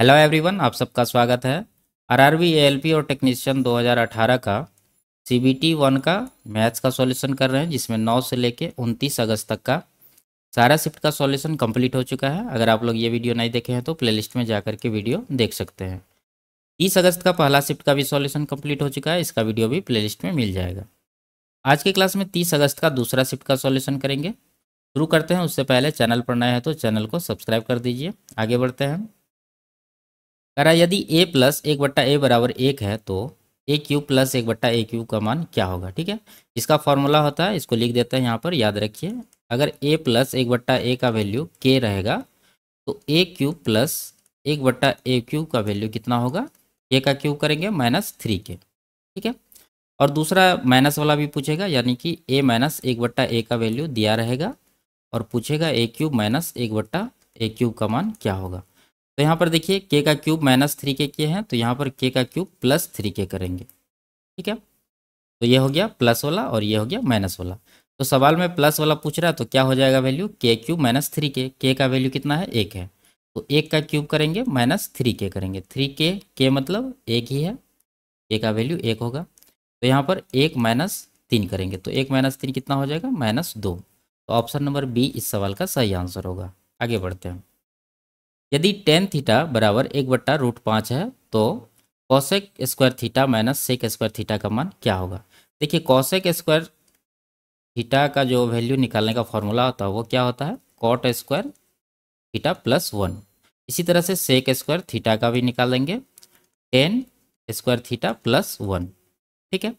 hello everyone आप सबका स्वागत है आरआरबी एएलपी और टेक्नीशियन 2018 का सीबीटी वन का मैथ्स का सॉल्यूशन कर रहे हैं जिसमें 9 से लेके 29 अगस्त तक का सारा शिफ्ट का सॉल्यूशन कंप्लीट हो चुका है अगर आप लोग ये वीडियो नहीं देखे हैं तो प्लेलिस्ट में जाकर के वीडियो देख सकते हैं तीस अगस्त का पहला शिफ्ट का भी सॉल्यूशन कम्प्लीट हो चुका है इसका वीडियो भी प्ले में मिल जाएगा आज के क्लास में तीस अगस्त का दूसरा शिफ्ट का सॉल्यूशन करेंगे शुरू करते हैं उससे पहले चैनल पर नए हैं तो चैनल को सब्सक्राइब कर दीजिए आगे बढ़ते हैं है यदि ए प्लस एक बट्टा ए बराबर एक है तो ए क्यू प्लस एक बट्टा ए क्यू का मान क्या होगा ठीक है इसका फॉर्मूला होता है इसको लिख देते हैं यहाँ पर याद रखिए अगर ए प्लस एक बट्टा ए का वैल्यू के रहेगा तो ए क्यू प्लस एक बट्टा ए क्यू का वैल्यू कितना होगा ए का क्यू करेंगे माइनस थ्री के ठीक है और दूसरा माइनस वाला भी पूछेगा यानी कि ए माइनस एक बट्टा ए का वैल्यू दिया रहेगा और पूछेगा ए क्यूब माइनस एक बट्टा ए क्यूब का मान क्या होगा तो यहाँ पर देखिए के का क्यूब माइनस थ्री के किए हैं तो यहाँ पर के का क्यूब प्लस थ्री के करेंगे ठीक है तो ये हो गया प्लस वाला और ये हो गया माइनस वाला तो सवाल में प्लस वाला पूछ रहा है तो क्या हो जाएगा वैल्यू के क्यूब माइनस थ्री के के का वैल्यू कितना है एक है तो एक का क्यूब करेंगे माइनस थ्री के करेंगे थ्री के के मतलब एक ही है के का वैल्यू एक होगा तो यहाँ पर एक माइनस तीन करेंगे तो एक माइनस तीन कितना हो जाएगा माइनस दो तो ऑप्शन नंबर बी इस सवाल का सही आंसर होगा आगे बढ़ते हैं यदि टेन थीटा बराबर एक बट्टा रूट पाँच है तो cosec square theta minus sec square theta का मान क्या होगा देखिए कौशिक स्क्वायर थीटा का जो वैल्यू निकालने का फॉर्मूला होता है वो क्या होता है cot square theta plus one इसी तरह से सेक स्क्वायर थीटा का भी निकाल लेंगे tan square theta plus one ठीक है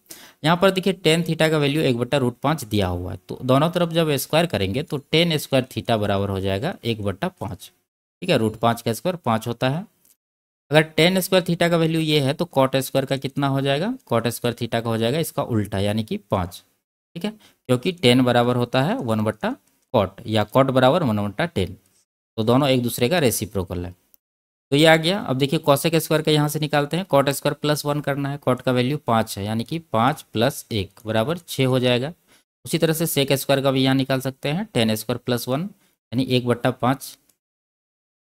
यहाँ पर देखिए टेन थीटा का वैल्यू एक बट्टा रूट पाँच दिया हुआ है तो दोनों तरफ जब स्क्वायर करेंगे तो टेन स्क्वायर थीटा बराबर हो जाएगा एक बट्टा पाँच ठीक है रूट पाँच का स्क्वायर पाँच होता है अगर टेन स्क्वायर थीटा का वैल्यू ये है तो कॉट स्क्वायर का कितना हो जाएगा कॉट स्क्वायर थीटा का हो जाएगा इसका उल्टा यानी कि पाँच ठीक है क्योंकि टेन बराबर होता है वन बट्टा कॉट या कॉट बराबर वन बट्टा टेन तो दोनों एक दूसरे का रेसिप्रोकल है तो ये आ गया अब देखिए कौशिक स्क्वायर का यहाँ से निकालते हैं कॉट स्क्वायर प्लस वन करना है कॉट का वैल्यू पाँच है यानी कि पाँच प्लस एक बराबर छः हो जाएगा उसी तरह से सेक स्क्वायर का भी यहाँ निकाल सकते हैं टेन स्क्वायर प्लस वन यानी एक बट्टा पाँच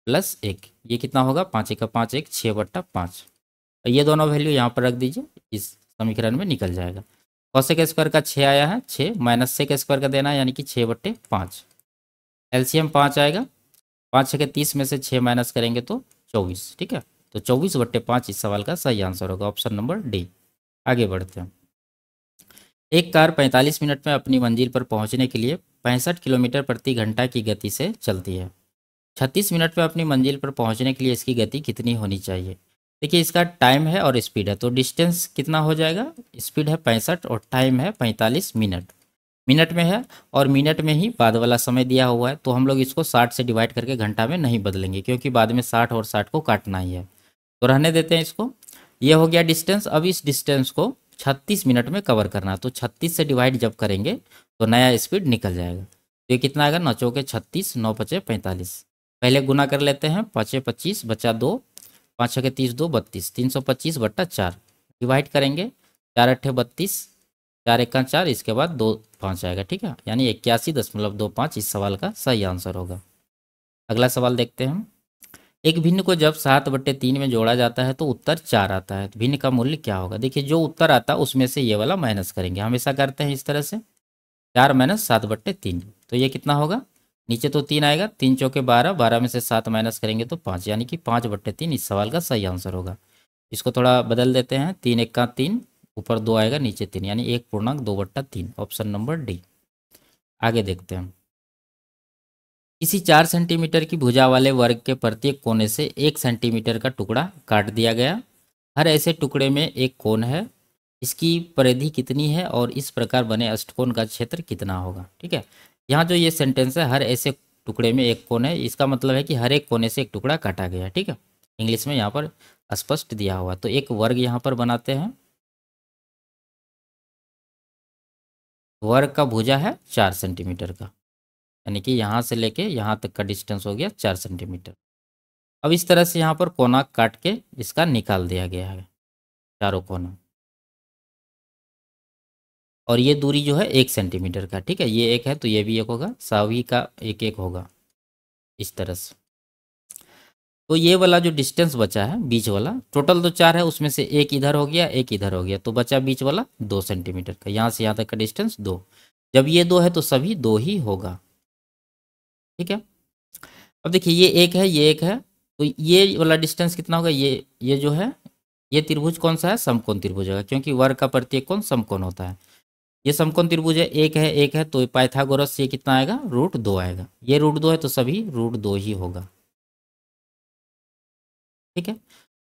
प्लस एक ये कितना होगा पाँच एक का पाँच एक छः बट्टा पाँच तो ये दोनों वैल्यू यहाँ पर रख दीजिए इस समीकरण में निकल जाएगा के स्क्वायर का छः आया है छः माइनस छः के स्क्वायर का देना है यानी कि छः बट्टे पाँच एलसीएम पाँच आएगा पाँच छः के तीस में से छः माइनस करेंगे तो चौबीस ठीक है तो चौबीस बट्टे पाँच इस सवाल का सही आंसर होगा ऑप्शन नंबर डी आगे बढ़ते हैं एक कार पैंतालीस मिनट में अपनी मंजिल पर पहुँचने के लिए पैंसठ किलोमीटर प्रति घंटा की गति से चलती है छत्तीस मिनट में अपनी मंजिल पर पहुंचने के लिए इसकी गति कितनी होनी चाहिए देखिए इसका टाइम है और स्पीड है तो डिस्टेंस कितना हो जाएगा स्पीड है पैंसठ और टाइम है पैंतालीस मिनट मिनट में है और मिनट में ही बाद वाला समय दिया हुआ है तो हम लोग इसको साठ से डिवाइड करके घंटा में नहीं बदलेंगे क्योंकि बाद में साठ और साठ को काटना ही है तो रहने देते हैं इसको ये हो गया डिस्टेंस अब इस डिस्टेंस को छत्तीस मिनट में कवर करना तो छत्तीस से डिवाइड जब करेंगे तो नया स्पीड निकल जाएगा तो ये कितना आएगा नौ चौके छत्तीस नौ पचे पैंतालीस पहले गुना कर लेते हैं पाँचे पच्चीस बचा दो पाँच छः के तीस दो बत्तीस तीन सौ पच्चीस बट्टा चार डिवाइड करेंगे चार अट्ठे बत्तीस चार एक चार इसके बाद दो पाँच आएगा ठीक है यानी इक्यासी दशमलव दो पाँच इस सवाल का सही आंसर होगा अगला सवाल देखते हैं एक भिन्न को जब सात बट्टे तीन में जोड़ा जाता है तो उत्तर चार आता है तो भिन्न का मूल्य क्या होगा देखिए जो उत्तर आता है उसमें से ये वाला माइनस करेंगे हमेशा करते हैं इस तरह से चार माइनस सात बट्टे तीन तो ये कितना होगा नीचे तो तीन आएगा तीन चौके बारह बारह में से सात माइनस करेंगे तो पाँच यानी कि पाँच बट्टे तीन इस सवाल का सही आंसर होगा इसको थोड़ा बदल देते हैं तीन एक का तीन ऊपर दो आएगा नीचे तीन यानी एक पूर्णांक दो बट्टा तीन ऑप्शन नंबर डी आगे देखते हैं किसी चार सेंटीमीटर की भुजा वाले वर्ग के प्रत्येक कोने से एक सेंटीमीटर का टुकड़ा काट दिया गया हर ऐसे टुकड़े में एक कोन है इसकी परिधि कितनी है और इस प्रकार बने अष्टकोण का क्षेत्र कितना होगा ठीक है यहाँ जो ये सेंटेंस है हर ऐसे टुकड़े में एक कोने इसका मतलब है कि हर एक कोने से एक टुकड़ा काटा गया ठीक है इंग्लिश में यहाँ पर स्पष्ट दिया हुआ तो एक वर्ग यहाँ पर बनाते हैं वर्ग का भुजा है चार सेंटीमीटर का यानी कि यहाँ से लेके यहाँ तक का डिस्टेंस हो गया चार सेंटीमीटर अब इस तरह से यहाँ पर कोना काट के इसका निकाल दिया गया है चारों कोना और ये दूरी जो है एक सेंटीमीटर का ठीक है ये एक है तो ये भी एक होगा सावी का एक एक होगा इस तरह से तो ये वाला जो डिस्टेंस बचा है बीच वाला टोटल तो चार है उसमें से एक इधर हो गया एक इधर हो गया तो बचा बीच वाला दो सेंटीमीटर का यहाँ से यहाँ तक का डिस्टेंस दो जब ये दो है तो सभी दो ही होगा ठीक है अब देखिए ये एक है ये एक है तो ये वाला डिस्टेंस कितना होगा ये ये जो है ये त्रिभुज कौन सा है समकोण त्रिभुज होगा क्योंकि वर्ग का प्रत्येक कौन समकोण होता है ये समकोण त्रिभुज है एक है एक है तो पाइथागोरस ये कितना आएगा रूट दो आएगा ये रूट दो है तो सभी रूट दो ही होगा ठीक है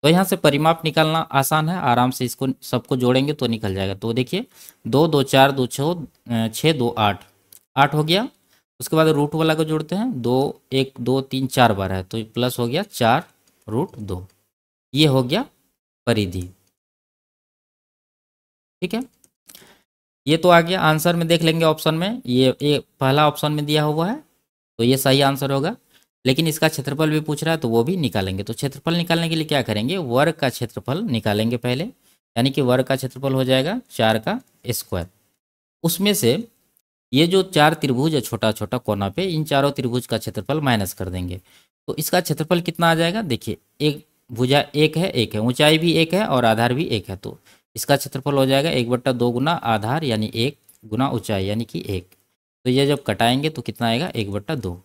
तो यहाँ से परिमाप निकालना आसान है आराम से इसको सबको जोड़ेंगे तो निकल जाएगा तो देखिए दो दो चार दो छः छः दो आठ आठ हो गया उसके बाद रूट वाला को जोड़ते हैं दो एक दो तीन चार बार है तो प्लस हो गया चार रूट दो ये हो गया परिधि ठीक है ये तो आ गया आंसर में देख लेंगे ऑप्शन में ये ये पहला ऑप्शन में दिया हुआ है तो ये सही आंसर होगा लेकिन इसका क्षेत्रफल भी पूछ रहा है तो वो भी निकालेंगे तो क्षेत्रफल निकालने के लिए क्या करेंगे वर्ग का क्षेत्रफल निकालेंगे पहले यानी कि वर्ग का क्षेत्रफल हो जाएगा चार का स्क्वायर उसमें से ये जो चार त्रिभुज है छोटा छोटा कोना पे इन चारों त्रिभुज का क्षेत्रफल माइनस कर देंगे तो इसका क्षेत्रफल कितना आ जाएगा देखिए एक भुजा एक है एक है ऊंचाई भी एक है और आधार भी एक है तो इसका क्षेत्रफल हो जाएगा एक बट्टा दो गुना आधार यानी एक गुना ऊंचाई यानी कि एक तो ये जब कटाएंगे तो कितना आएगा एक बट्टा दो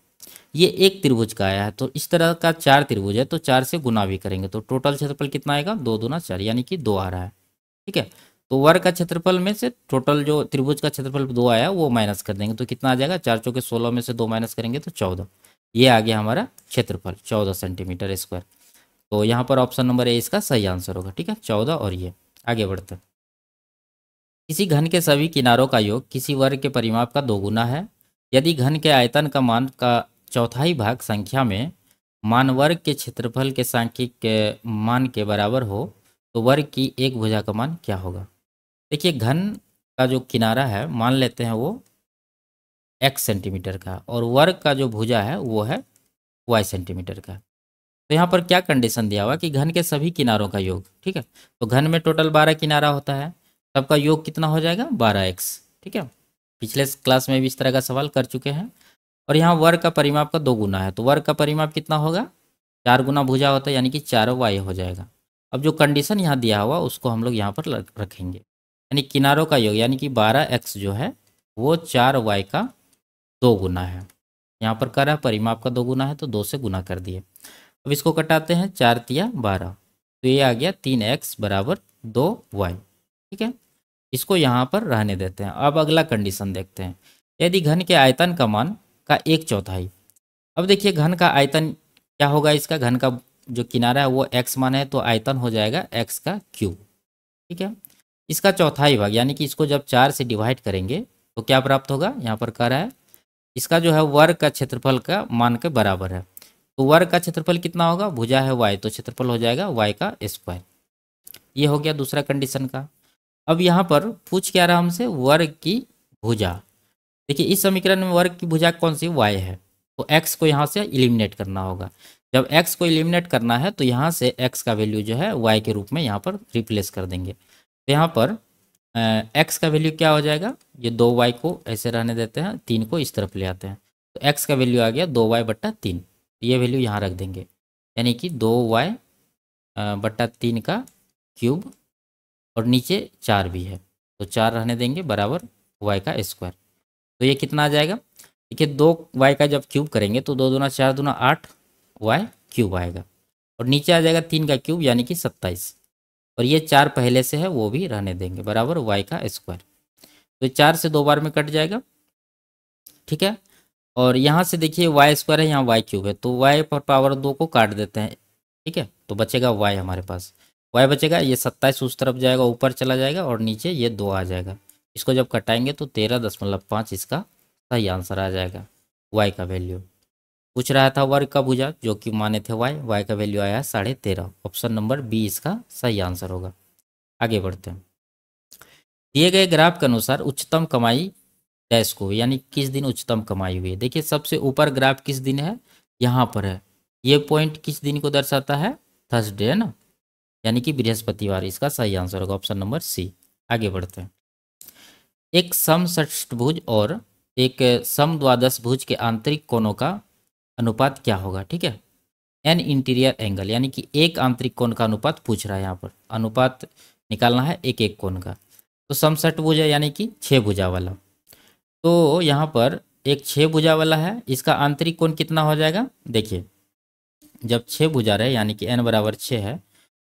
ये एक त्रिभुज का आया है तो इस तरह का चार त्रिभुज है तो चार से गुना भी करेंगे तो टोटल क्षेत्रफल कितना आएगा दो दुना चार यानी कि दो आ रहा है ठीक है तो वर्ग का क्षेत्रफल में से टोटल जो त्रिभुज का क्षेत्रफल दो आया वो माइनस कर देंगे तो कितना आ जाएगा चार चौके सोलह में से दो माइनस करेंगे तो चौदह ये आ गया हमारा क्षेत्रफल चौदह सेंटीमीटर स्क्वायर तो यहाँ पर ऑप्शन नंबर ए इसका सही आंसर होगा ठीक है चौदह और ये आगे बढ़ते किसी घन के सभी किनारों का योग किसी वर्ग के परिमाप का दोगुना है यदि घन के आयतन का मान का चौथाई भाग संख्या में मान वर्ग के क्षेत्रफल के सांख्यिक मान के बराबर हो तो वर्ग की एक भुजा का मान क्या होगा देखिए घन का जो किनारा है मान लेते हैं वो एक्स सेंटीमीटर का और वर्ग का जो भुजा है वो है वाई सेंटीमीटर का तो यहाँ पर क्या कंडीशन दिया हुआ कि घन के सभी किनारों का योग ठीक है तो घन में टोटल बारह किनारा होता है सबका योग कितना हो जाएगा बारह एक्स ठीक है पिछले क्लास में भी इस तरह का सवाल कर चुके हैं और यहाँ वर्ग का परिमाप का दो गुना है तो वर्ग का परिमाप कितना होगा चार गुना भुजा होता है यानी कि चारों वाई हो जाएगा अब जो कंडीशन यहाँ दिया हुआ उसको हम लोग यहाँ पर रखेंगे यानी किनारों का योग यानी कि बारह एक्स जो है वो चार वाई का दो गुना है यहाँ पर कर रहा है परिमाप का दो गुना है तो दो से गुना कर दिए अब इसको कटाते हैं चार तिया बारह तो ये आ गया तीन एक्स बराबर दो वाई ठीक है इसको यहाँ पर रहने देते हैं अब अगला कंडीशन देखते हैं यदि घन के आयतन का मान का एक चौथाई अब देखिए घन का आयतन क्या होगा इसका घन का जो किनारा है वो एक्स मान है तो आयतन हो जाएगा एक्स का क्यूब ठीक है इसका चौथाई भाग यानी कि इसको जब चार से डिवाइड करेंगे तो क्या प्राप्त होगा यहाँ पर कह रहा है इसका जो है वर्ग का क्षेत्रफल का मान के बराबर है तो वर्ग का क्षेत्रफल कितना होगा भुजा है वाई तो क्षेत्रफल हो जाएगा वाई का स्क्वायर ये हो गया दूसरा कंडीशन का अब यहाँ पर पूछ क्या रहा हमसे वर्ग की भुजा देखिए इस समीकरण में वर्ग की भुजा कौन सी वाई है तो एक्स को यहाँ से इलिमिनेट करना होगा जब एक्स को इलिमिनेट करना है तो यहाँ से एक्स का वैल्यू जो है वाई के रूप में यहाँ पर रिप्लेस कर देंगे तो यहाँ पर एक्स का वैल्यू क्या हो जाएगा ये दो वाई को ऐसे रहने देते हैं तीन को इस तरफ ले आते हैं तो एक्स का वैल्यू आ गया दो वाई बट्टा तीन ये वैल्यू यहाँ रख देंगे यानी कि दो वाई बट्टा तीन का क्यूब और नीचे चार भी है तो चार रहने देंगे बराबर वाई का स्क्वायर तो ये कितना आ जाएगा देखिए दो वाई का जब क्यूब करेंगे तो दो दूना चार दूना आठ वाई क्यूब आएगा और नीचे आ जाएगा तीन का क्यूब यानी कि सत्ताईस और ये चार पहले से है वो भी रहने देंगे बराबर वाई का स्क्वायर तो चार से दो बार में कट जाएगा ठीक है और यहाँ से देखिए वाई स्क्वायर है यहाँ वाई क्यूब है तो वाई पर पावर दो को काट देते हैं ठीक है तो बचेगा वाई हमारे पास वाई बचेगा ये सत्ताईस उस तरफ जाएगा ऊपर चला जाएगा और नीचे ये दो आ जाएगा इसको जब कटाएंगे तो तेरह दशमलव पाँच इसका सही आंसर आ जाएगा वाई का वैल्यू पूछ रहा था वर्ग का भुजा जो कि माने थे वाई वाई का वैल्यू आया साढ़े तेरह ऑप्शन नंबर बी इसका सही आंसर होगा आगे बढ़ते हैं दिए गए ग्राफ के अनुसार उच्चतम कमाई डैश को यानी किस दिन उच्चतम कमाई हुई है देखिए सबसे ऊपर ग्राफ किस दिन है यहाँ पर है ये पॉइंट किस दिन को दर्शाता है थर्सडे है ना यानी कि बृहस्पतिवार इसका सही आंसर होगा ऑप्शन नंबर सी आगे बढ़ते हैं एक सम समुज और एक सम द्वादश भुज के आंतरिक कोणों का अनुपात क्या होगा ठीक है एन इंटीरियर एंगल यानी कि एक आंतरिक कोण का अनुपात पूछ रहा है यहाँ पर अनुपात निकालना है एक एक कोण का तो समसठ भुज है यानी कि छः भुजा वाला तो यहाँ पर एक छः भुजा वाला है इसका आंतरिक कोण कितना हो जाएगा देखिए जब छः भुजा रहे यानी कि एन बराबर छः है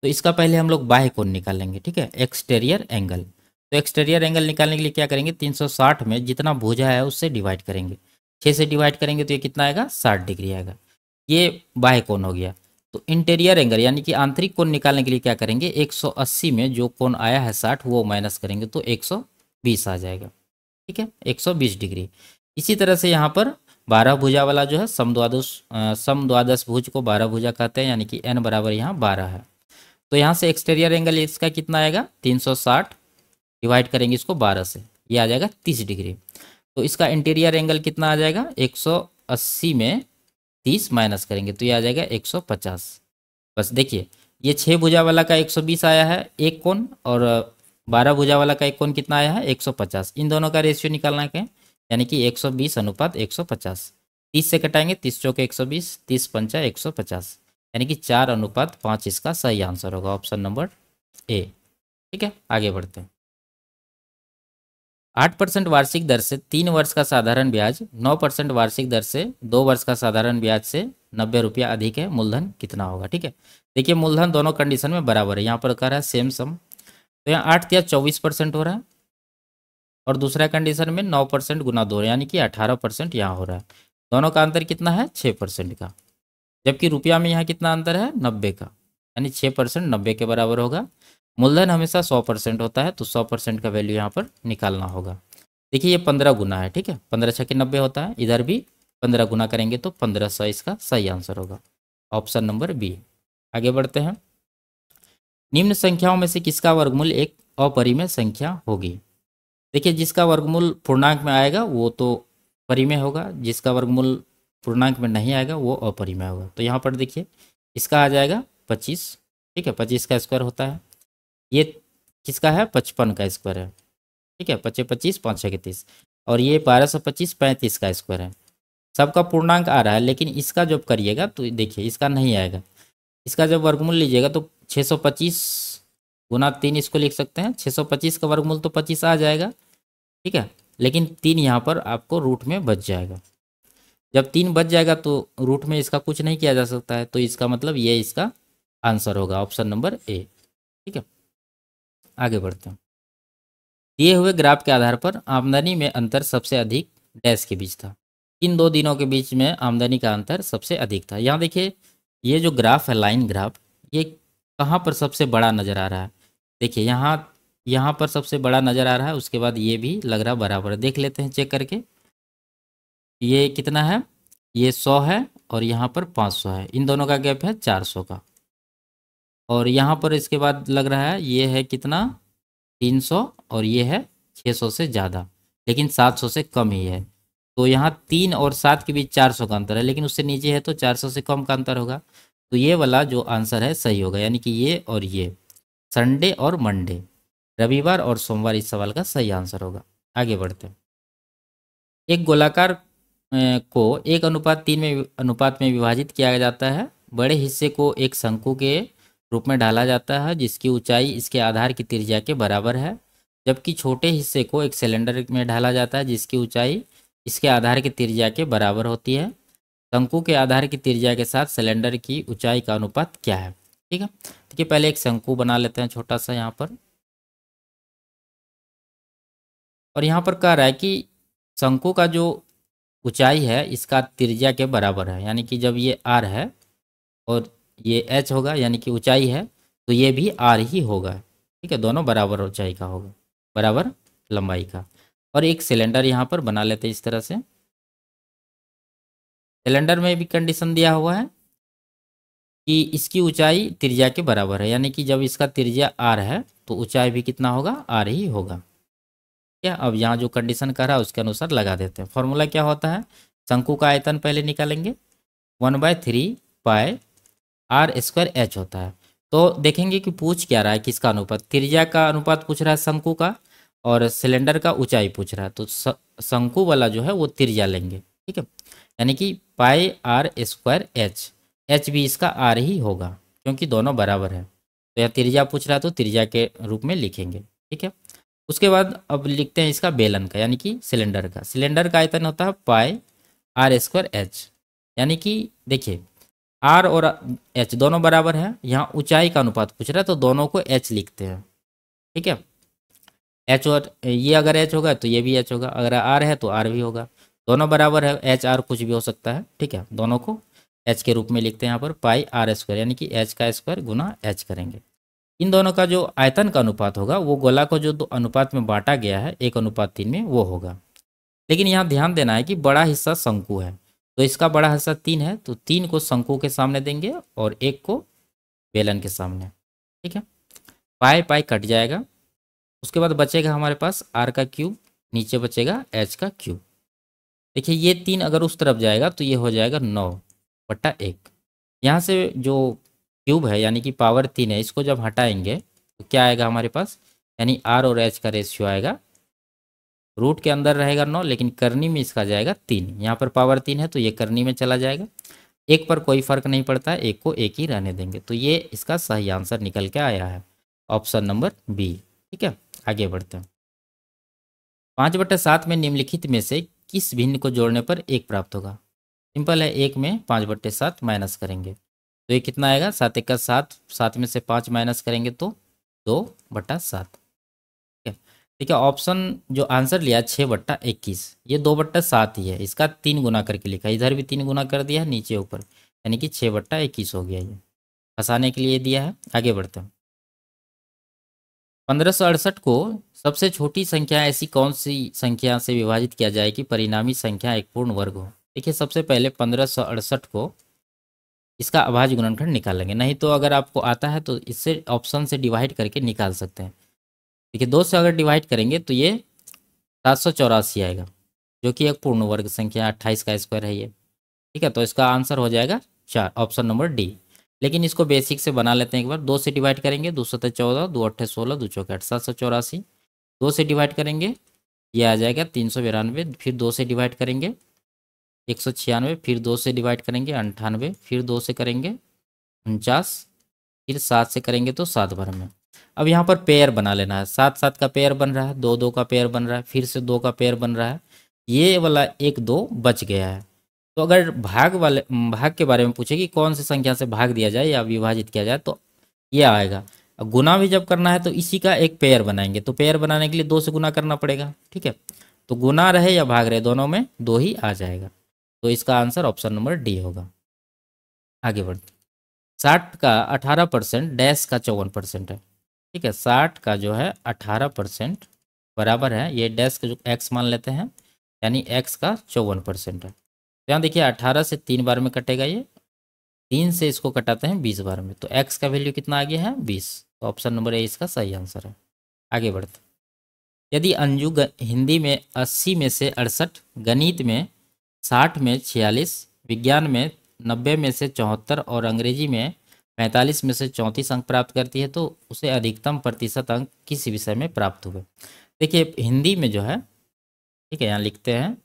तो इसका पहले हम लोग बाह्य कोण निकालेंगे ठीक है एक्सटेरियर एंगल तो एक्सटेरियर एंगल निकालने के लिए क्या करेंगे 360 में जितना भुजा है उससे डिवाइड करेंगे छः से डिवाइड करेंगे तो ये कितना आएगा साठ डिग्री आएगा ये बाह्य कोण हो गया तो इंटीरियर एंगल यानी कि आंतरिक कोण निकालने के लिए क्या करेंगे 180 में जो कोण आया है 60 वो माइनस करेंगे तो 120 आ जाएगा ठीक है 120 डिग्री इसी तरह से यहाँ पर बारह भुजा वाला जो है सम सम द्वादश भुज को बारह भुजा कहते हैं यानी कि एन बराबर यहाँ बारह है तो यहाँ से एक्सटेरियर एंगल इसका कितना आएगा 360 डिवाइड करेंगे इसको 12 से ये आ जाएगा 30 डिग्री तो इसका इंटीरियर एंगल कितना आ जाएगा 180 में 30 माइनस करेंगे तो ये आ जाएगा 150 बस देखिए ये छः भुजा वाला का 120 आया है एक कोण और बारह भुजा वाला का एक कौन कितना आया है पचास इन दोनों का रेशियो निकालना है यानी कि बीस अनुपात पचास 30 से कटाएंगे तीस चौके 120 तीस पंचा पचास यानी कि चार अनुपात पाँच इसका सही आंसर होगा ऑप्शन नंबर ए ठीक है आगे बढ़ते हैं आठ परसेंट वार्षिक दर से तीन वर्ष का साधारण ब्याज नौ परसेंट वार्षिक दर से दो वर्ष का साधारण ब्याज से नब्बे रुपया अधिक है मूलधन कितना होगा ठीक है देखिए मूलधन दोनों कंडीशन में बराबर है यहाँ पर कह रहा है सेम सम तो यहाँ आठ या चौबीस परसेंट हो रहा है और दूसरा कंडीशन में नौ परसेंट गुना दो यानी कि अठारह परसेंट यहाँ हो रहा है दोनों का अंतर कितना है छः परसेंट का जबकि रुपया में यहाँ कितना अंतर है नब्बे का यानी छः परसेंट नब्बे के बराबर होगा मूलधन हमेशा सौ परसेंट होता है तो सौ परसेंट का वैल्यू यहाँ पर निकालना होगा देखिए ये पंद्रह गुना है ठीक है पंद्रह छः के नब्बे होता है इधर भी पंद्रह गुना करेंगे तो पंद्रह सौ इसका सही आंसर होगा ऑप्शन नंबर बी आगे बढ़ते हैं निम्न संख्याओं में से किसका वर्गमूल एक अपरिमेय संख्या होगी देखिए जिसका वर्गमूल पूर्णांक में आएगा वो तो परिमेय होगा जिसका वर्गमूल पूर्णांक में नहीं आएगा वो अपरिमेय होगा तो यहाँ पर देखिए इसका आ जाएगा पच्चीस ठीक है पच्चीस का स्क्वायर होता है ये किसका है पचपन का स्क्वायर है ठीक है पच्चीस पच्चीस पाँच छः इकतीस और ये बारह सौ पच्चीस पैंतीस का स्क्वायर है सबका पूर्णांक आ रहा है लेकिन इसका जब करिएगा तो देखिए इसका नहीं आएगा इसका जब वर्गमूल लीजिएगा तो छः सौ पच्चीस गुना तीन इसको लिख सकते हैं छः सौ पच्चीस का वर्गमूल तो पच्चीस आ जाएगा ठीक है लेकिन तीन यहाँ पर आपको रूट में बच जाएगा जब तीन बच जाएगा तो रूट में इसका कुछ नहीं किया जा सकता है तो इसका मतलब ये इसका आंसर होगा ऑप्शन नंबर ए ठीक है आगे बढ़ते हैं दिए हुए ग्राफ के आधार पर आमदनी में अंतर सबसे अधिक डैश के बीच था इन दो दिनों के बीच में आमदनी का अंतर सबसे अधिक था यहाँ देखिए ये जो ग्राफ है लाइन ग्राफ ये कहाँ पर सबसे बड़ा नज़र आ रहा है देखिए यहाँ यहाँ पर सबसे बड़ा नज़र आ रहा है उसके बाद ये भी लग रहा बराबर देख लेते हैं चेक करके ये कितना है ये सौ है और यहाँ पर पाँच सौ है इन दोनों का गैप है चार सौ का और यहाँ पर इसके बाद लग रहा है ये है कितना तीन सौ और ये है छः सौ से ज़्यादा लेकिन सात सौ से कम ही है तो यहाँ तीन और सात के बीच चार सौ का अंतर है लेकिन उससे नीचे है तो चार सौ से कम का अंतर होगा तो ये वाला जो आंसर है सही होगा यानी कि ये और ये संडे और मंडे रविवार और सोमवार इस सवाल का सही आंसर होगा आगे बढ़ते हैं एक गोलाकार को एक अनुपात तीन में अनुपात में विभाजित किया जाता है बड़े हिस्से को एक शंकु के रूप में ढाला जाता है जिसकी ऊंचाई इसके आधार की त्रिज्या के बराबर है जबकि छोटे हिस्से को एक सिलेंडर में ढाला जाता है जिसकी ऊंचाई इसके आधार की त्रिज्या के बराबर होती है शंकु के आधार की त्रिज्या के साथ सिलेंडर की ऊंचाई का अनुपात क्या है ठीक है देखिए पहले एक शंकु बना लेते हैं छोटा सा यहाँ पर और यहाँ पर कह रहा है कि शंकु का जो ऊंचाई है इसका त्रिज्या के बराबर है यानी कि जब ये आर है और ये एच होगा यानी कि ऊंचाई है तो ये भी आर ही होगा ठीक है दोनों बराबर ऊंचाई का होगा बराबर लंबाई का और एक सिलेंडर यहाँ पर बना लेते हैं इस तरह से कैलेंडर में भी कंडीशन दिया हुआ है कि इसकी ऊंचाई त्रिज्या के बराबर है यानी कि जब इसका त्रिज्या आर है तो ऊंचाई भी कितना होगा आर ही होगा क्या अब यहाँ जो कंडीशन कर रहा है उसके अनुसार लगा देते हैं फॉर्मूला क्या होता है शंकु का आयतन पहले निकालेंगे one by three pi R square H होता है तो देखेंगे कि पूछ क्या रहा है किसका अनुपात त्रिज्या का अनुपात पूछ रहा है शंकु का और सिलेंडर का ऊंचाई पूछ रहा है तो शंकु वाला जो है वो त्रिज्या लेंगे ठीक है यानी कि pi R square H H भी इसका आर ही होगा क्योंकि दोनों बराबर है तो यह त्रिज्या पूछ रहा है तो त्रिज्या के रूप में लिखेंगे ठीक है उसके बाद अब लिखते हैं इसका बेलन का यानी कि सिलेंडर का सिलेंडर का आयतन होता है पाई आर स्क्वायर एच यानी कि देखिए आर और एच दोनों बराबर है यहाँ ऊंचाई का अनुपात पूछ रहा है तो दोनों को एच लिखते हैं ठीक है एच और ये अगर एच होगा तो ये भी एच होगा अगर आर है तो आर भी होगा दोनों बराबर है एच आर कुछ भी हो सकता है ठीक है दोनों को एच के रूप में लिखते हैं यहाँ पर पाई आर स्क्वायर यानी कि एच का स्क्वायर गुना एच करेंगे इन दोनों का जो आयतन का अनुपात होगा वो गोला को जो अनुपात में बांटा गया है एक अनुपात तीन में वो होगा लेकिन यहाँ ध्यान देना है कि बड़ा हिस्सा शंकु है तो इसका बड़ा हिस्सा तीन है तो तीन को शंकु के सामने देंगे और एक को बेलन के सामने ठीक है पाए पाए कट जाएगा उसके बाद बचेगा हमारे पास आर का क्यूब नीचे बचेगा एच का क्यूब देखिए ये तीन अगर उस तरफ जाएगा तो ये हो जाएगा नौ बट्टा एक यहाँ से जो क्यूब है यानी कि पावर तीन है इसको जब हटाएंगे तो क्या आएगा हमारे पास यानी आर और एच का रेशियो आएगा रूट के अंदर रहेगा नौ लेकिन करनी में इसका जाएगा तीन यहाँ पर पावर तीन है तो ये करनी में चला जाएगा एक पर कोई फर्क नहीं पड़ता है एक को एक ही रहने देंगे तो ये इसका सही आंसर निकल के आया है ऑप्शन नंबर बी ठीक है आगे बढ़ते हैं पाँच बटे सात में निम्नलिखित में से किस भिन्न को जोड़ने पर एक प्राप्त होगा सिंपल है एक में पाँच बट्टे सात माइनस करेंगे तो ये कितना आएगा सात एक का सात सात में से पाँच माइनस करेंगे तो दो बट्टा सात ठीक है ठीक है ऑप्शन जो आंसर लिया छः बट्टा इक्कीस ये दो बट्टा सात ही है इसका तीन गुना करके लिखा इधर भी तीन गुना कर दिया है नीचे ऊपर यानी कि छः बट्टा इक्कीस हो गया ये फंसाने के लिए दिया है आगे बढ़ते हैं पंद्रह को सबसे छोटी संख्या ऐसी कौन सी संख्या से विभाजित किया जाए कि परिणामी संख्या एक पूर्ण वर्ग हो देखिए सबसे पहले पंद्रह को इसका अभाज्य गुणनखंड निकालेंगे नहीं तो अगर आपको आता है तो इससे ऑप्शन से डिवाइड करके निकाल सकते हैं देखिए दो से अगर डिवाइड करेंगे तो ये सात आएगा जो कि एक पूर्ण वर्ग संख्या अट्ठाईस का स्क्वायर है ये ठीक है तो इसका आंसर हो जाएगा चार ऑप्शन नंबर डी लेकिन इसको बेसिक से बना लेते हैं एक बार दो से डिवाइड करेंगे दो सतह चौदह दो अट्ठे सोलह दो चौके अठ सात सौ चौरासी दो से डिवाइड करेंगे ये आ जाएगा तीन सौ बिरानवे फिर दो से डिवाइड करेंगे एक सौ छियानवे फिर दो से डिवाइड करेंगे अंठानवे फिर दो से करेंगे उनचास फिर सात से करेंगे तो सात भर में अब यहाँ पर पेयर बना लेना है सात सात का पेयर बन रहा है दो दो का पेयर बन रहा है फिर से दो का पेयर बन रहा है ये वाला एक दो बच गया है तो अगर भाग वाले भाग के बारे में पूछे कि कौन सी संख्या से भाग दिया जाए या विभाजित किया जाए तो ये आएगा गुना भी जब करना है तो इसी का एक पेयर बनाएंगे तो पेयर बनाने के लिए दो से गुना करना पड़ेगा ठीक है तो गुना रहे या भाग रहे दोनों में दो ही आ जाएगा तो इसका आंसर ऑप्शन नंबर डी होगा आगे बढ़ते साठ का अठारह परसेंट डैश का चौवन परसेंट है ठीक है साठ का जो है अठारह परसेंट बराबर है ये डैश का जो एक्स मान लेते हैं यानी एक्स का चौवन परसेंट है तो यहाँ देखिए अठारह से तीन बार में कटेगा ये तीन से इसको कटाते हैं बीस बार में तो एक्स का वैल्यू कितना आ गया है बीस तो ऑप्शन नंबर ए इसका सही आंसर है आगे बढ़ते यदि अंजू हिंदी में अस्सी में से अड़सठ गणित में साठ में छियालीस विज्ञान में नब्बे में से चौहत्तर और अंग्रेजी में पैंतालीस में से चौंतीस अंक प्राप्त करती है तो उसे अधिकतम प्रतिशत अंक किस विषय में प्राप्त हुए देखिए हिंदी में जो है ठीक है यहाँ लिखते हैं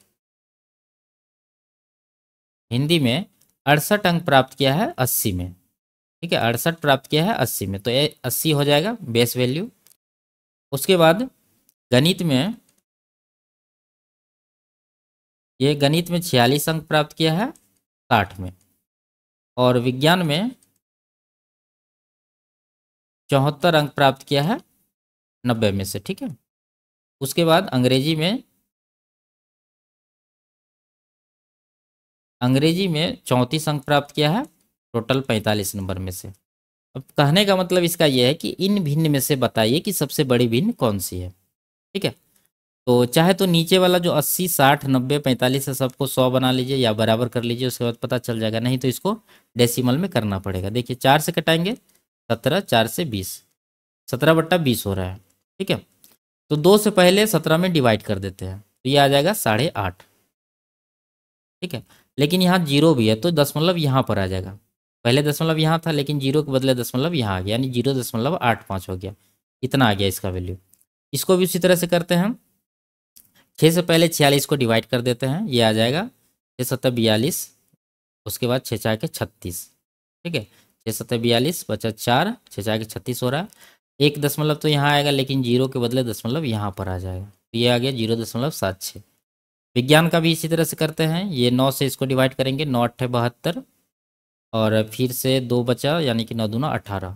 हिंदी में अड़सठ अंक प्राप्त किया है अस्सी में ठीक है अड़सठ प्राप्त किया है अस्सी में तो ये अस्सी हो जाएगा बेस वैल्यू उसके बाद गणित में ये गणित में छियालीस अंक प्राप्त किया है साठ में और विज्ञान में चौहत्तर अंक प्राप्त किया है नब्बे में से ठीक है उसके बाद अंग्रेजी में अंग्रेजी में चौंतीस अंक प्राप्त किया है टोटल पैंतालीस नंबर में से अब कहने का मतलब इसका यह है कि इन भिन्न में से बताइए कि सबसे बड़ी भिन्न कौन सी है ठीक है तो चाहे तो नीचे वाला जो अस्सी साठ नब्बे पैंतालीस है सबको सौ बना लीजिए या बराबर कर लीजिए उसके बाद पता चल जाएगा नहीं तो इसको डेसिमल में करना पड़ेगा देखिए चार से कटाएंगे सत्रह चार से बीस सत्रह बट्टा बीस हो रहा है ठीक है तो दो से पहले सत्रह में डिवाइड कर देते हैं तो ये आ जाएगा साढ़े आठ ठीक है लेकिन यहाँ जीरो भी है तो दशमलव यहाँ पर आ जाएगा पहले दशमलव यहाँ था लेकिन जीरो के बदले दशमलव यहाँ आ गया यानी जीरो दशमलव आठ पाँच हो गया इतना आ गया इसका वैल्यू इसको भी उसी तरह से करते हैं छः से पहले छियालीस को डिवाइड कर देते हैं ये आ जाएगा छः सत्तर बयालीस उसके बाद छः चार के छत्तीस ठीक है छः सत्तर बयालीस पचास चार छः चार के छत्तीस हो रहा है एक दशमलव तो यहाँ आएगा लेकिन जीरो के बदले दशमलव यहाँ पर आ जाएगा तो ये आ गया जीरो दशमलव सात छः विज्ञान का भी इसी तरह से करते हैं ये नौ से इसको डिवाइड करेंगे नौ अट्ठे बहत्तर और फिर से दो बचा यानी कि नौ दूना अठारह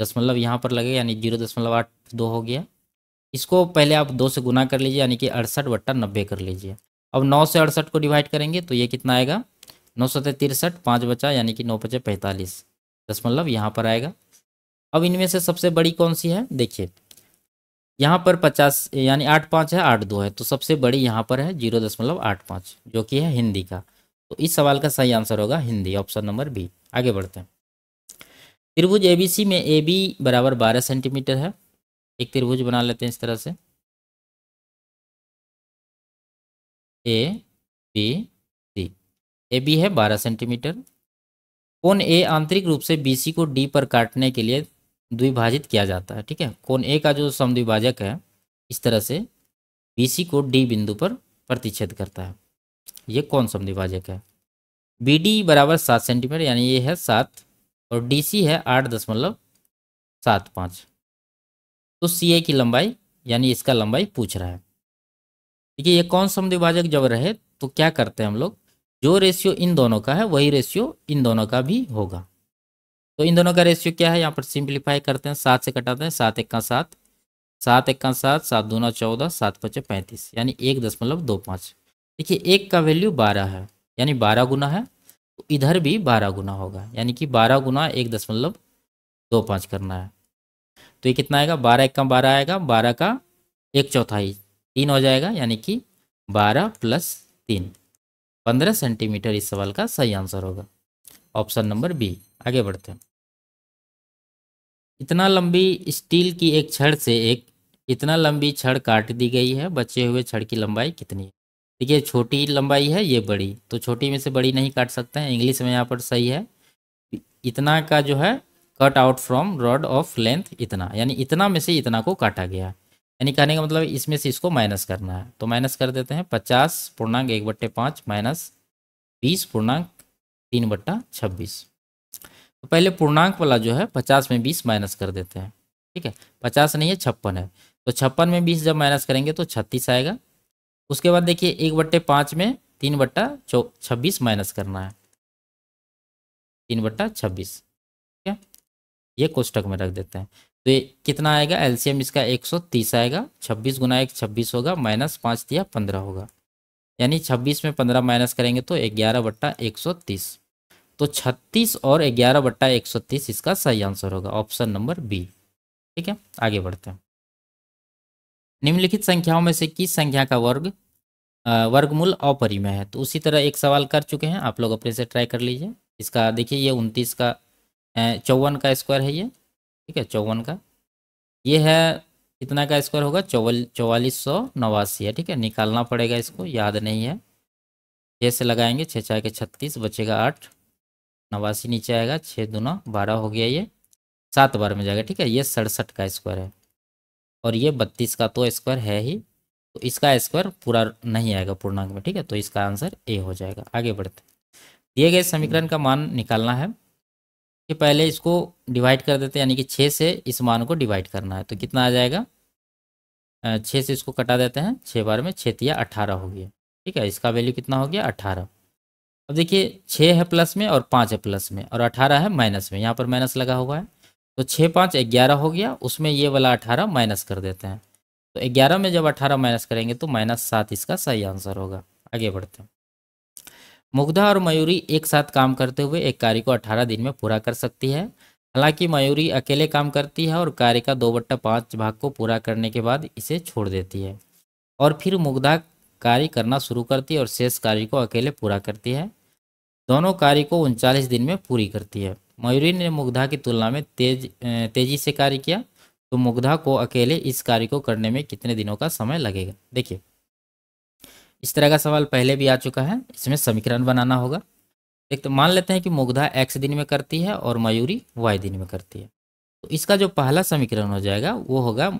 दशमलव यहाँ पर लगे यानी जीरो दशमलव आठ दो हो गया इसको पहले आप दो से गुना कर लीजिए यानी कि अड़सठ बट्टा नब्बे कर लीजिए अब नौ से अड़सठ को डिवाइड करेंगे तो ये कितना आएगा नौ सौ तिरसठ पाँच बचा यानी कि नौ पचे पैंतालीस दशमलव यहाँ पर आएगा अब इनमें से सबसे बड़ी कौन सी है देखिए यहाँ पर पचास यानी आठ पाँच है आठ दो है तो सबसे बड़ी यहाँ पर है जीरो दशमलव आठ पाँच जो कि है हिंदी का तो इस सवाल का सही आंसर होगा हिंदी ऑप्शन नंबर बी आगे बढ़ते हैं त्रिभुज एबीसी में ए बी बराबर बारह सेंटीमीटर है एक त्रिभुज बना लेते हैं इस तरह से A B C A B है बारह सेंटीमीटर कौन ए आंतरिक रूप से बी सी को डी पर काटने के लिए द्विभाजित किया जाता है ठीक है कोण ए का जो समद्विभाजक है इस तरह से बी को डी बिंदु पर प्रतिच्छेद करता है ये कौन समद्विभाजक है बी डी बराबर सात सेंटीमीटर यानी ये है सात और डी सी है आठ दशमलव सात पाँच तो सी ए की लंबाई यानी इसका लंबाई पूछ रहा है ठीक है ये कौन समद्विभाजक जब रहे तो क्या करते हैं हम लोग जो रेशियो इन दोनों का है वही रेशियो इन दोनों का भी होगा तो इन दोनों का रेशियो क्या है यहाँ पर सिंप्लीफाई करते हैं सात से कटाते हैं सात का सात सात का सात सात दूना चौदह सात पचे पैंतीस यानी एक दशमलव दो पाँच देखिए एक का वैल्यू बारह है यानी बारह गुना है तो इधर भी बारह गुना होगा यानी कि बारह गुना एक दशमलव दो पाँच करना है तो ये कितना आएगा बारह एक का बारह आएगा बारह का एक चौथाई तीन हो जाएगा यानी कि बारह प्लस तीन पंद्रह सेंटीमीटर इस सवाल का सही आंसर होगा ऑप्शन नंबर बी आगे बढ़ते हैं इतना लंबी स्टील की एक छड़ से एक इतना लंबी छड़ काट दी गई है बचे हुए छड़ की लंबाई कितनी है देखिए तो छोटी लंबाई है ये बड़ी तो छोटी में से बड़ी नहीं काट सकते हैं इंग्लिश में यहाँ पर सही है इतना का जो है cut out from rod of length इतना यानी इतना में से इतना को काटा गया यानी कहने का मतलब इसमें से इसको माइनस करना है तो माइनस कर देते हैं पचास पूर्णांक एक बट्टे पाँच माइनस बीस पूर्णांक तीन बट्टा छब्बीस तो पहले पूर्णांक वाला जो है पचास में बीस माइनस कर देते हैं ठीक है पचास नहीं है छप्पन है तो छप्पन में बीस जब माइनस करेंगे तो छत्तीस आएगा उसके बाद देखिए एक बट्टे पाँच में तीन बट्टा छब्बीस माइनस करना है तीन बट्टा छब्बीस ठीक है ये कोष्टक में रख देते हैं तो ये कितना आएगा एलसीएम इसका एक सौ तीस आएगा छब्बीस गुना एक छब्बीस होगा माइनस पाँच दिया पंद्रह होगा यानी छब्बीस में पंद्रह माइनस करेंगे तो ग्यारह बट्टा एक सौ तीस तो 36 और ग्यारह बट्टा एक इसका सही आंसर होगा ऑप्शन नंबर बी ठीक है आगे बढ़ते हैं निम्नलिखित संख्याओं में से किस संख्या का वर्ग वर्गमूल अपरिमय है तो उसी तरह एक सवाल कर चुके हैं आप लोग अपने से ट्राई कर लीजिए इसका देखिए ये उनतीस का चौवन का स्क्वायर है ये ठीक है चौवन का ये है कितना का स्क्वायर होगा चौवल चौवालीस सौ नवासी है ठीक है निकालना पड़ेगा इसको याद नहीं है छः से लगाएंगे छः चार के छत्तीस बचेगा आठ नवासी नीचे आएगा छः दूना बारह हो गया ये सात बार में जाएगा ठीक है ये सड़सठ का स्क्वायर है और ये बत्तीस का तो स्क्वायर है ही तो इसका स्क्वायर पूरा नहीं आएगा पूर्णांक में ठीक है तो इसका आंसर ए हो जाएगा आगे बढ़ते दिए गए समीकरण का मान निकालना है कि पहले इसको डिवाइड कर देते हैं यानी कि छः से इस मान को डिवाइड करना है तो कितना आ जाएगा छः से इसको कटा देते हैं छः बार में छः तिया अठारह हो गया ठीक है इसका वैल्यू कितना हो गया अठारह अब देखिए छः है प्लस में और पाँच है प्लस में और अठारह है माइनस में यहाँ पर माइनस लगा हुआ है तो छः पाँच ग्यारह हो गया उसमें ये वाला अठारह माइनस कर देते हैं तो ग्यारह में जब अठारह माइनस करेंगे तो माइनस सात इसका सही आंसर होगा आगे बढ़ते हैं मुग्धा और मयूरी एक साथ काम करते हुए एक कार्य को अठारह दिन में पूरा कर सकती है हालांकि मयूरी अकेले काम करती है और कार्य का दो बट्टा पाँच भाग को पूरा करने के बाद इसे छोड़ देती है और फिर मुग्धा कार्य करना शुरू करती है और शेष कार्य को अकेले पूरा करती है दोनों कार्य को उनचालीस दिन में पूरी करती है मयूरी ने मुग्धा की तुलना में तेज तेजी से कार्य किया तो मुग्धा को अकेले इस कार्य को करने में कितने दिनों का समय लगेगा देखिए इस तरह का सवाल पहले भी आ चुका है इसमें समीकरण बनाना होगा एक तो मान लेते हैं कि मुग्धा एक्स दिन में करती है और मयूरी वाई दिन में करती है तो इसका जो पहला समीकरण हो जाएगा वो होगा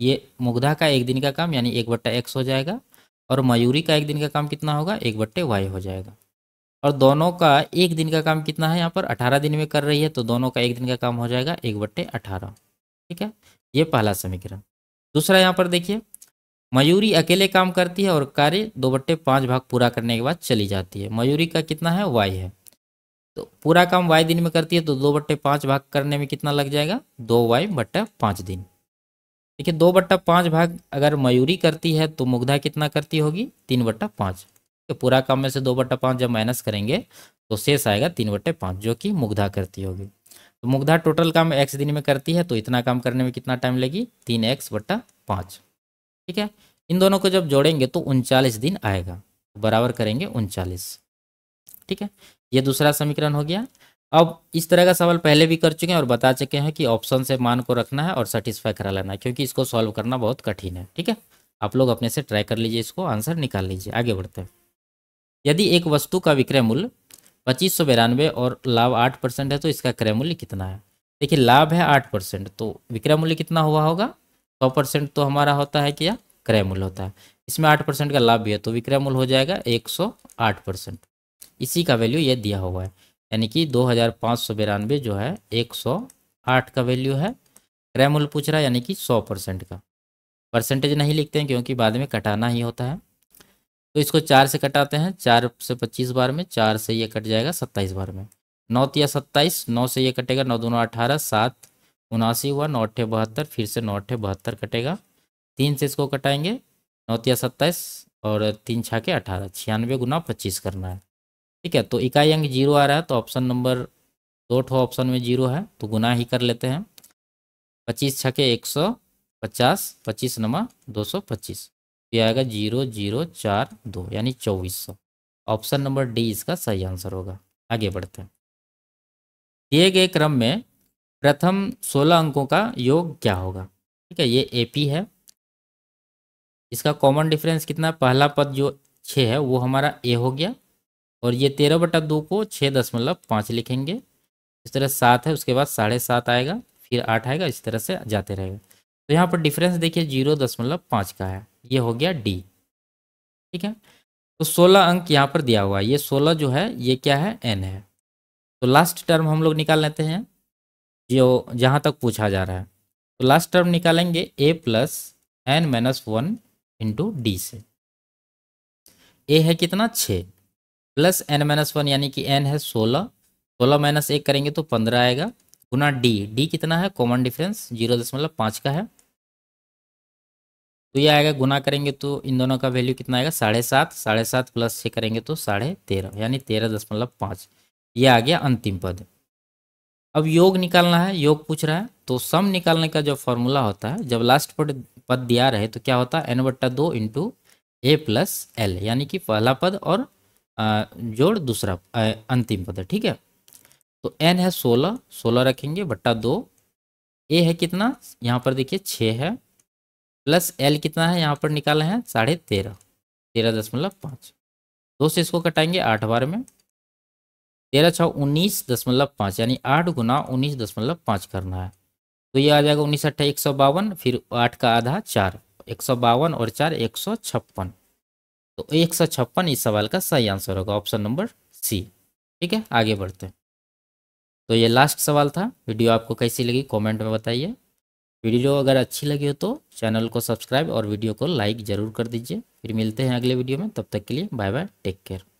ये मुग्धा का एक दिन का काम यानी एक बट्टा एक्स हो जाएगा और मयूरी का एक दिन का काम कितना होगा एक बट्टे वाई हो जाएगा और दोनों का एक दिन का काम कितना है यहाँ पर अठारह दिन में कर रही है तो दोनों का एक दिन का काम हो जाएगा एक बट्टे अठारह ठीक है ये पहला समीकरण दूसरा यहाँ पर देखिए मयूरी अकेले काम करती है और कार्य दो बट्टे पाँच भाग पूरा करने के बाद चली जाती है मयूरी का कितना है वाई है तो पूरा काम वाई दिन में करती है तो दो बट्टे पाँच भाग करने में कितना लग जाएगा दो वाई बट्टा पाँच दिन देखिए दो बट्टा पाँच भाग अगर मयूरी करती है तो मुग्धा कितना करती होगी तीन बट्टा पाँच तो पूरा काम में से दो बट्टा पाँच जब माइनस करेंगे तो शेष आएगा तीन बट्टे पाँच जो कि मुग्धा करती होगी तो मुग्धा टोटल काम एक्स दिन में करती है तो इतना काम करने में कितना टाइम लगी तीन एक्स बट्टा पाँच ठीक है इन दोनों को जब जोड़ेंगे तो उनचालीस दिन आएगा बराबर करेंगे उनचालीस ठीक है ये दूसरा समीकरण हो गया अब इस तरह का सवाल पहले भी कर चुके हैं और बता चुके हैं कि ऑप्शन से मान को रखना है और सेटिस्फाई करा लेना है क्योंकि इसको सॉल्व करना बहुत कठिन है ठीक है आप लोग अपने से ट्राई कर लीजिए इसको आंसर निकाल लीजिए आगे बढ़ते हैं यदि एक वस्तु का विक्रय मूल्य पच्चीस सौ बिरानवे और लाभ आठ परसेंट है तो इसका क्रय मूल्य कितना है देखिए लाभ है आठ परसेंट तो विक्रय मूल्य कितना हुआ होगा सौ परसेंट तो हमारा होता है क्या क्रय मूल्य होता है इसमें आठ परसेंट का लाभ भी है तो विक्रय मूल्य हो जाएगा एक सौ आठ परसेंट इसी का वैल्यू ये दिया हुआ है यानी कि दो हज़ार पाँच सौ बिरानवे जो है एक सौ आठ का वैल्यू है क्रय पूछ रहा है यानी कि सौ परसेंट का परसेंटेज नहीं लिखते हैं क्योंकि बाद में कटाना ही होता है तो इसको चार से कटाते हैं चार से पच्चीस बार में चार से ये कट जाएगा सत्ताईस बार में नौ या सत्ताईस नौ से ये कटेगा नौ दोनों अठारह सात उनासी हुआ नौ अठे बहत्तर फिर से नौ अठे बहत्तर कटेगा तीन से इसको कटाएंगे नौ या सत्ताईस और तीन छा के अठारह छियानवे गुना पच्चीस करना है ठीक है तो इकाई अंक जीरो आ रहा है तो ऑप्शन नंबर दो ठो ऑप्शन में जीरो है तो गुना ही कर लेते हैं पच्चीस छके एक सौ पचास पच्चीस नवा दो सौ पच्चीस ये आएगा जीरो जीरो चार दो यानी चौबीस सौ ऑप्शन नंबर डी इसका सही आंसर होगा आगे बढ़ते हैं दिए गए क्रम में प्रथम सोलह अंकों का योग क्या होगा ठीक है ये पी है इसका कॉमन डिफरेंस कितना पहला पद जो छः है वो हमारा ए हो गया और ये तेरह बटा दो को छः दशमलव पाँच लिखेंगे इस तरह सात है उसके बाद साढ़े सात आएगा फिर आठ आएगा इस तरह से जाते रहेगा तो यहाँ पर डिफरेंस देखिए जीरो दशमलव पाँच का है ये हो गया डी ठीक है तो सोलह अंक यहाँ पर दिया हुआ है ये सोलह जो है ये क्या है एन है तो लास्ट टर्म हम लोग निकाल लेते हैं जो जहाँ तक पूछा जा रहा है तो लास्ट टर्म निकालेंगे A plus N minus one into D से ए है कितना छः प्लस एन माइनस वन यानी कि एन है सोलह सोलह माइनस एक करेंगे तो पंद्रह आएगा गुना डी डी कितना है कॉमन डिफरेंस जीरो दशमलव पाँच का है तो ये आएगा गुना करेंगे तो इन दोनों का वैल्यू कितना आएगा साढ़े सात साढ़े सात प्लस छः करेंगे तो साढ़े तेरह यानी तेरह दशमलव पाँच ये आ गया अंतिम पद अब योग निकालना है योग पूछ रहा है तो सम निकालने का जो फॉर्मूला होता है जब लास्ट पद पद दिया रहे तो क्या होता है एन बट्टा दो इंटू ए प्लस एल यानी कि पहला पद और जोड़ दूसरा अंतिम पद है ठीक है तो एन है सोलह सोलह रखेंगे बट्टा दो ए है कितना यहाँ पर देखिए छः है प्लस एल कितना है यहाँ पर निकाला है साढ़े तेरह तेरह दशमलव पाँच दो से इसको कटाएंगे आठ बार में तेरह छः उन्नीस दशमलव पाँच यानी आठ गुना उन्नीस दशमलव पाँच करना है तो ये आ जाएगा उन्नीस अट्ठा एक सौ बावन फिर आठ का आधा चार एक सौ बावन और चार एक सौ छप्पन तो एक सौ छप्पन इस सवाल का सही आंसर होगा ऑप्शन नंबर सी ठीक है आगे बढ़ते हैं तो ये लास्ट सवाल था वीडियो आपको कैसी लगी कमेंट में बताइए वीडियो अगर अच्छी लगी हो तो चैनल को सब्सक्राइब और वीडियो को लाइक ज़रूर कर दीजिए फिर मिलते हैं अगले वीडियो में तब तक के लिए बाय बाय टेक केयर